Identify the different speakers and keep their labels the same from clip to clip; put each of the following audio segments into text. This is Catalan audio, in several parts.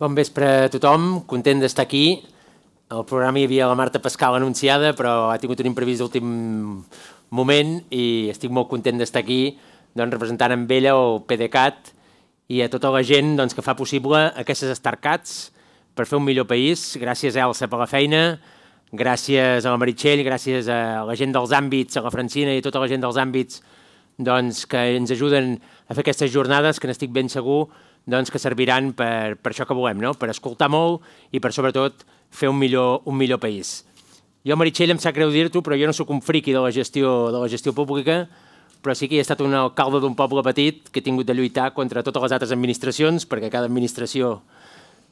Speaker 1: Bon vespre a tothom, content d'estar aquí. Al programa hi havia la Marta Pascal anunciada, però ha tingut un imprevist d'últim moment i estic molt content d'estar aquí doncs, representant amb ella el PDeCAT i a tota la gent doncs, que fa possible aquestes Starcats per fer un millor país. Gràcies, a Elsa, per la feina, gràcies a la Meritxell, gràcies a la gent dels àmbits, a la Francina i a tota la gent dels àmbits doncs, que ens ajuden a fer aquestes jornades, que n'estic ben segur que doncs, que serviran per, per això que volem, no? per escoltar molt i per, sobretot, fer un millor, un millor país. Jo, Meritxell, em sap greu dir-t'ho, però jo no sóc un friqui de la gestió, de la gestió pública, però sí que he estat un alcalde d'un poble petit que he tingut de lluitar contra totes les altres administracions, perquè cada administració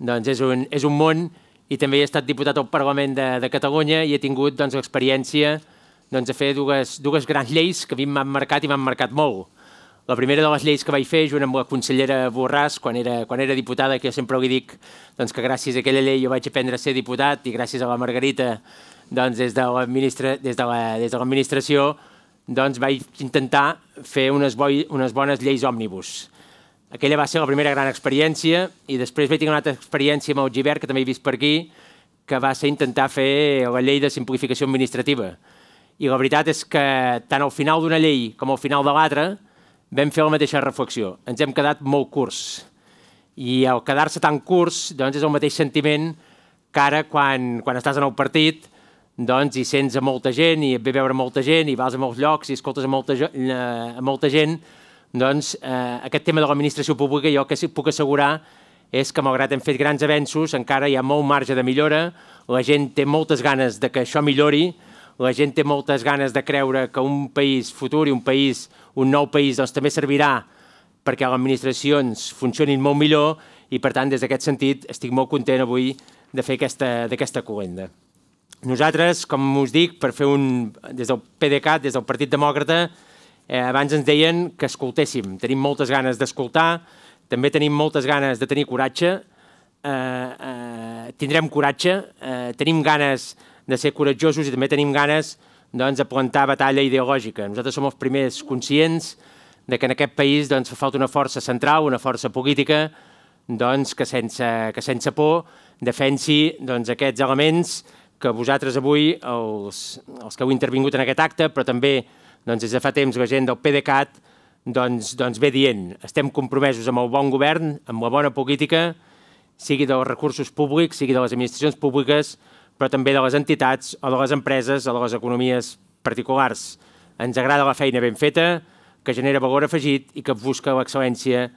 Speaker 1: doncs, és, un, és un món, i també he estat diputat al Parlament de, de Catalunya i he tingut doncs, l'experiència doncs, de fer dues, dues grans lleis que a mi m'han marcat i m'han marcat molt la primera de les lleis que vaig fer, junt amb la consellera Borràs, quan era, quan era diputada, que jo sempre li dic doncs, que gràcies a aquella llei jo vaig aprendre a ser diputat i gràcies a la Margarita doncs, des de l'administració la, des de doncs, vaig intentar fer unes, boi, unes bones lleis òmnibus. Aquella va ser la primera gran experiència i després vaig tenir una altra experiència amb el Givert, que també he vist per aquí, que va ser intentar fer la llei de simplificació administrativa. I la veritat és que tant al final d'una llei com al final de l'altra, vam fer la mateixa reflexió. Ens hem quedat molt curts. I el quedar-se tan curts doncs, és el mateix sentiment que ara quan, quan estàs en el partit doncs, i sents a molta gent i et ve veure molta gent i vas a molts llocs i escoltes a molta, eh, a molta gent, doncs eh, aquest tema de l'administració pública jo que puc assegurar és que malgrat hem fet grans avenços, encara hi ha molt marge de millora, la gent té moltes ganes de que això millori, la gent té moltes ganes de creure que un país futur i un país, un nou país, doncs també servirà perquè les administracions funcionin molt millor i, per tant, des d'aquest sentit, estic molt content avui de fer aquesta, aquesta col·lenda. Nosaltres, com us dic, per fer un, des del PDeCAT, des del Partit Demòcrata, eh, abans ens deien que escoltéssim. Tenim moltes ganes d'escoltar, també tenim moltes ganes de tenir coratge, eh, eh, tindrem coratge, eh, tenim ganes de ser coratjosos i també tenim ganes doncs, de plantar batalla ideològica. Nosaltres som els primers conscients de que en aquest país doncs, fa falta una força central, una força política, doncs, que, sense, que sense por defensi doncs, aquests elements que vosaltres avui, els, els que heu intervingut en aquest acte, però també doncs, des de fa temps la gent del PDeCAT, doncs, doncs ve dient, estem compromesos amb el bon govern, amb la bona política, sigui dels recursos públics, sigui de les administracions públiques, però també de les entitats o de les empreses o de les economies particulars. Ens agrada la feina ben feta, que genera valor afegit i que busca l'excel·lència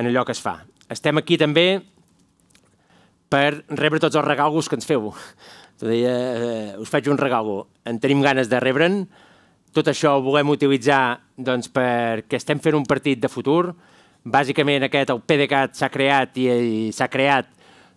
Speaker 1: en allò que es fa. Estem aquí també per rebre tots els regalos que ens feu. deia, eh, us faig un regalo. En tenim ganes de rebre'n. Tot això ho volem utilitzar doncs, perquè estem fent un partit de futur. Bàsicament aquest, el PDeCAT s'ha creat i, i s'ha creat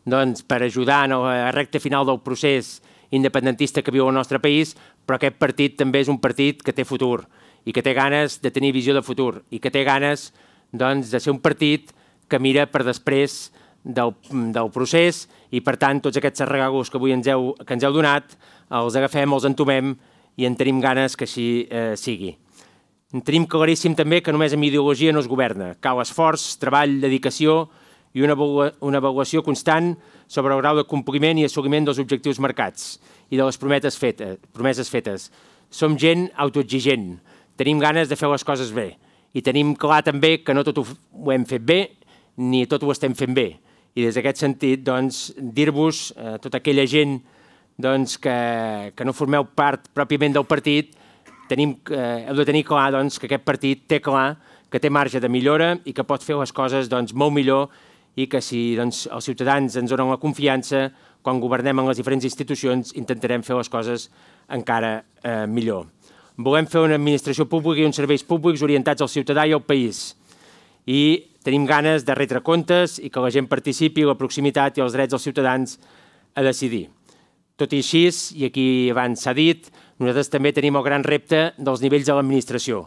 Speaker 1: doncs, per ajudar en la recta final del procés independentista que viu el nostre país, però aquest partit també és un partit que té futur i que té ganes de tenir visió de futur i que té ganes doncs, de ser un partit que mira per després del, del procés i, per tant, tots aquests serregagos que avui ens heu, que ens heu donat els agafem, els entomem i en tenim ganes que així eh, sigui. En tenim claríssim també que només amb ideologia no es governa. Cal esforç, treball, dedicació i una, avaluació constant sobre el grau de compliment i assoliment dels objectius marcats i de les prometes fetes, promeses fetes. Som gent autoexigent, tenim ganes de fer les coses bé i tenim clar també que no tot ho hem fet bé ni tot ho estem fent bé. I des d'aquest sentit, doncs, dir-vos a tota aquella gent doncs, que, que no formeu part pròpiament del partit, tenim, eh, heu de tenir clar doncs, que aquest partit té clar que té marge de millora i que pot fer les coses doncs, molt millor i que si doncs, els ciutadans ens donen la confiança, quan governem en les diferents institucions intentarem fer les coses encara eh, millor. Volem fer una administració pública i uns serveis públics orientats al ciutadà i al país. I tenim ganes de retre comptes i que la gent participi la proximitat i els drets dels ciutadans a decidir. Tot i així, i aquí abans s'ha dit, nosaltres també tenim el gran repte dels nivells de l'administració.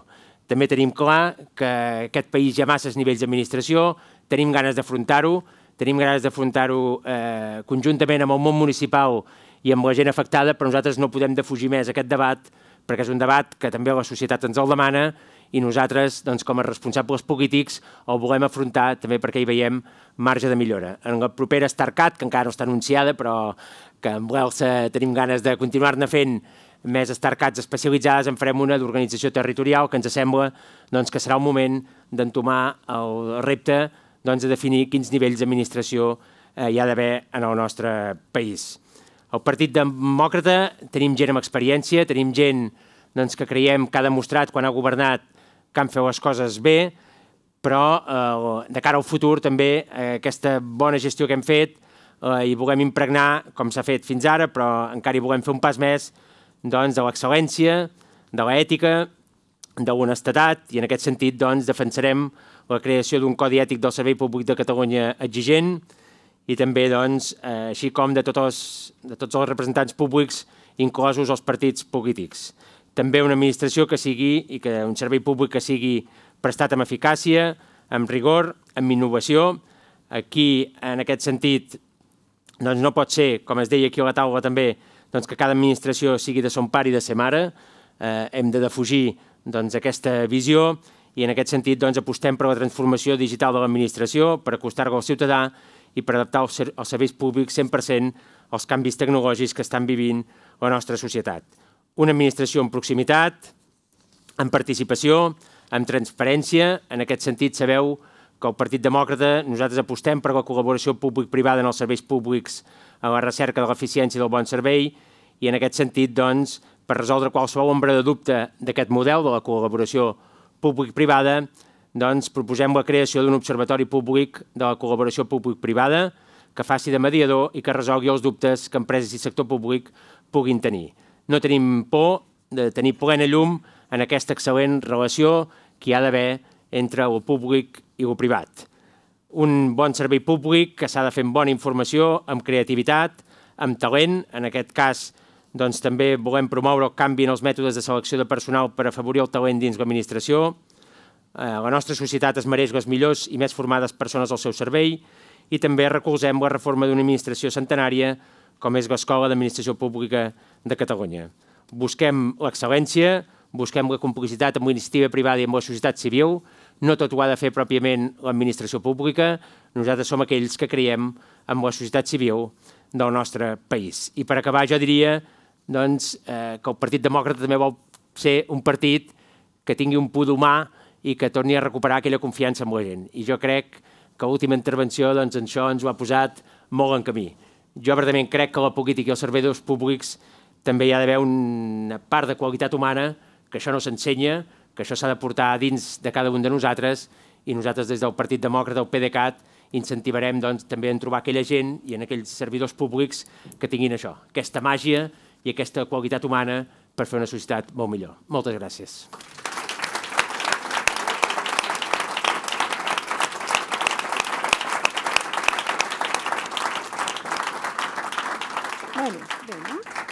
Speaker 1: També tenim clar que aquest país hi ha masses nivells d'administració tenim ganes d'afrontar-ho, tenim ganes d'afrontar-ho eh, conjuntament amb el món municipal i amb la gent afectada, però nosaltres no podem defugir més aquest debat, perquè és un debat que també la societat ens el demana i nosaltres, doncs, com a responsables polítics, el volem afrontar també perquè hi veiem marge de millora. En la propera StarCat, que encara no està anunciada, però que amb l'Elsa tenim ganes de continuar-ne fent més StarCats especialitzades, en farem una d'organització territorial que ens sembla doncs, que serà el moment d'entomar el repte doncs, a definir quins nivells d'administració eh, hi ha d'haver en el nostre país. Al Partit Demòcrata tenim gent amb experiència, tenim gent doncs, que creiem que ha demostrat quan ha governat que han fet les coses bé, però eh, de cara al futur també eh, aquesta bona gestió que hem fet eh, i volem impregnar, com s'ha fet fins ara, però encara hi volem fer un pas més, doncs, de l'excel·lència, de l'ètica, de i en aquest sentit doncs, defensarem la creació d'un codi ètic del Servei Públic de Catalunya exigent i també, doncs, eh, així com de tots, els, de tots els representants públics, inclosos els partits polítics. També una administració que sigui, i que un servei públic que sigui prestat amb eficàcia, amb rigor, amb innovació. Aquí, en aquest sentit, doncs no pot ser, com es deia aquí a la taula també, doncs que cada administració sigui de son pare i de ser mare. Eh, hem de defugir doncs, aquesta visió i en aquest sentit doncs, apostem per la transformació digital de l'administració, per acostar-la al ciutadà i per adaptar els, ser els serveis públics 100% als canvis tecnològics que estan vivint la nostra societat. Una administració en proximitat, en participació, en transparència. En aquest sentit, sabeu que el Partit Demòcrata nosaltres apostem per la col·laboració públic-privada en els serveis públics a la recerca de l'eficiència del bon servei i en aquest sentit, doncs, per resoldre qualsevol ombra de dubte d'aquest model de la col·laboració públic-privada, doncs proposem la creació d'un observatori públic de la col·laboració públic-privada que faci de mediador i que resolgui els dubtes que empreses i sector públic puguin tenir. No tenim por de tenir plena llum en aquesta excel·lent relació que hi ha d'haver entre el públic i el privat. Un bon servei públic que s'ha de fer amb bona informació, amb creativitat, amb talent, en aquest cas, creativitat, doncs també volem promoure el canvi en els mètodes de selecció de personal per afavorir el talent dins l'administració. Eh, la nostra societat es mereix les millors i més formades persones al seu servei i també recolzem la reforma d'una administració centenària com és l'Escola d'Administració Pública de Catalunya. Busquem l'excel·lència, busquem la complicitat amb l'iniciativa privada i amb la societat civil. No tot ho ha de fer pròpiament l'administració pública. Nosaltres som aquells que creiem en la societat civil del nostre país. I per acabar, jo diria doncs, eh, que el Partit Demòcrata també vol ser un partit que tingui un pud humà i que torni a recuperar aquella confiança en la gent. I jo crec que l'última intervenció doncs, en això ens ho ha posat molt en camí. Jo verdament crec que la política i els servidors públics també hi ha d'haver una part de qualitat humana que això no s'ensenya, que això s'ha de portar dins de cada un de nosaltres i nosaltres des del Partit Demòcrata, del PDeCAT, incentivarem doncs, també en trobar aquella gent i en aquells servidors públics que tinguin això, aquesta màgia i aquesta qualitat humana per fer una societat molt millor. Moltes gràcies. Bueno, bé, no?